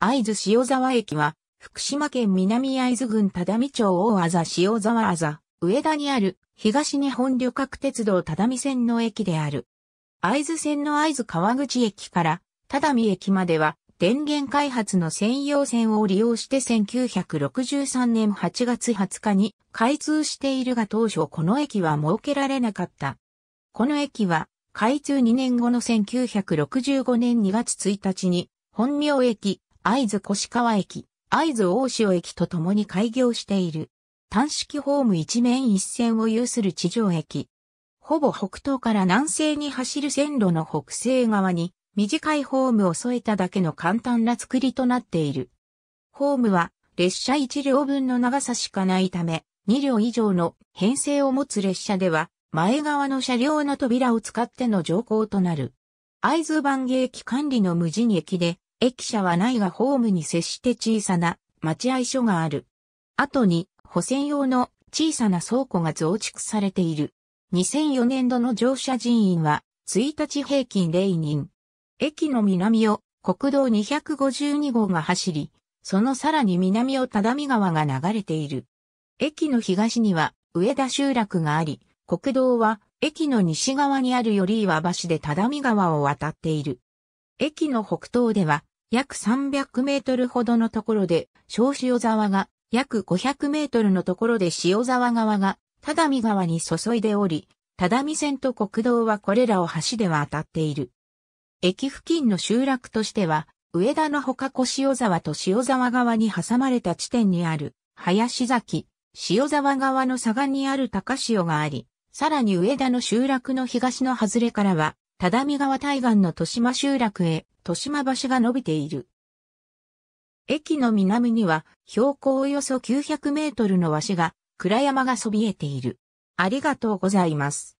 会津塩沢駅は、福島県南会津郡只見町大あざ塩沢あざ、上田にある東日本旅客鉄道只見線の駅である。会津線の会津川口駅から只見駅までは、電源開発の専用線を利用して1963年8月20日に開通しているが当初この駅は設けられなかった。この駅は開通2年後の1965年2月1日に本名駅会津越川駅、会津大塩駅と共に開業している。単式ホーム一面一線を有する地上駅。ほぼ北東から南西に走る線路の北西側に短いホームを添えただけの簡単な作りとなっている。ホームは列車1両分の長さしかないため、2両以上の編成を持つ列車では、前側の車両の扉を使っての乗降となる。会津番芸駅管理の無人駅で、駅舎はないがホームに接して小さな待合所がある。後に補線用の小さな倉庫が増築されている。2004年度の乗車人員は1日平均0人。駅の南を国道252号が走り、そのさらに南を只見川が流れている。駅の東には上田集落があり、国道は駅の西側にある寄岩橋で只見川を渡っている。駅の北東では、約300メートルほどのところで、小塩沢が、約500メートルのところで塩沢川が、只見川に注いでおり、只見線と国道はこれらを橋では当たっている。駅付近の集落としては、上田のほか小塩沢と塩沢川に挟まれた地点にある、林崎、塩沢川の左岸にある高潮があり、さらに上田の集落の東の外れからは、只見川対岸の豊島集落へ豊島橋が伸びている。駅の南には標高およそ900メートルの和紙が、倉山がそびえている。ありがとうございます。